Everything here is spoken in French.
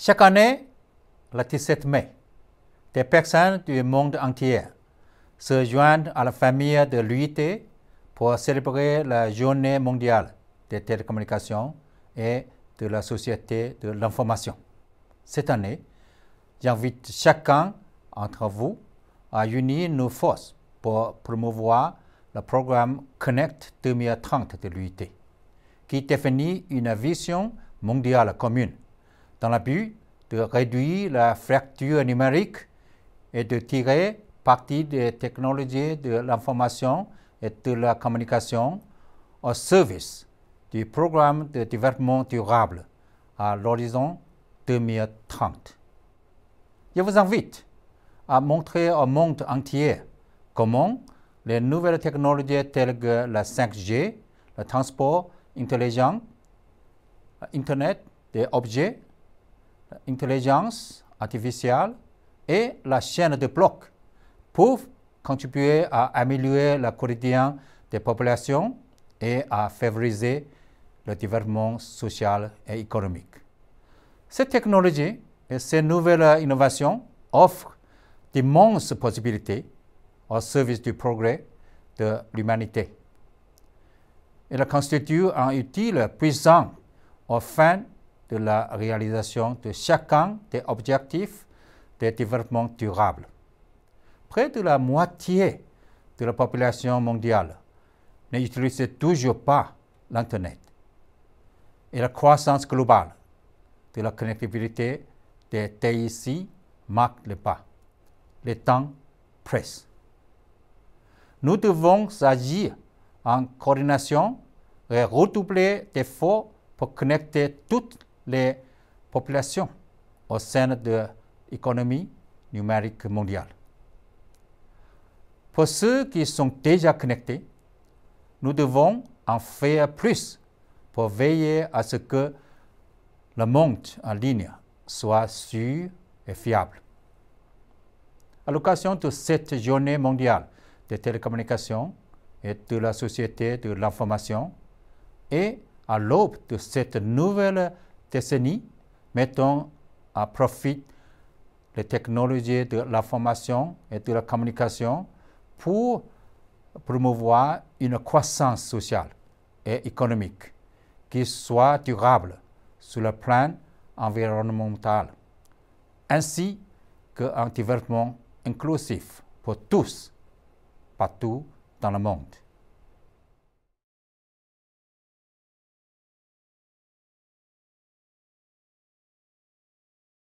Chaque année, le 17 mai, des personnes du monde entier se joignent à la famille de l'UIT pour célébrer la journée mondiale des télécommunications et de la société de l'information. Cette année, j'invite chacun entre vous à unir nos forces pour promouvoir le programme Connect 2030 de l'UIT, qui définit une vision mondiale commune dans le but de réduire la fracture numérique et de tirer parti des technologies de l'information et de la communication au service du programme de développement durable à l'horizon 2030. Je vous invite à montrer au monde entier comment les nouvelles technologies telles que la 5G, le transport intelligent, Internet des objets l'intelligence artificielle et la chaîne de blocs pour contribuer à améliorer le quotidien des populations et à favoriser le développement social et économique. Cette technologie et ces nouvelles innovations offrent d'immenses possibilités au service du progrès de l'humanité. Elles constituent un utile puissant aux fins de la réalisation de chacun des objectifs de développement durable. Près de la moitié de la population mondiale n'utilise toujours pas l'Internet. Et la croissance globale de la connectivité des TIC marque le pas. Le temps presse. Nous devons agir en coordination et redoubler d'efforts pour connecter toutes les populations au sein de l'économie numérique mondiale. Pour ceux qui sont déjà connectés, nous devons en faire plus pour veiller à ce que le monde en ligne soit sûr et fiable. À l'occasion de cette journée mondiale des télécommunications et de la société de l'information, et à l'aube de cette nouvelle décennies mettons à profit les technologies de l'information et de la communication pour promouvoir une croissance sociale et économique qui soit durable sur le plan environnemental, ainsi qu'un développement inclusif pour tous, partout dans le monde.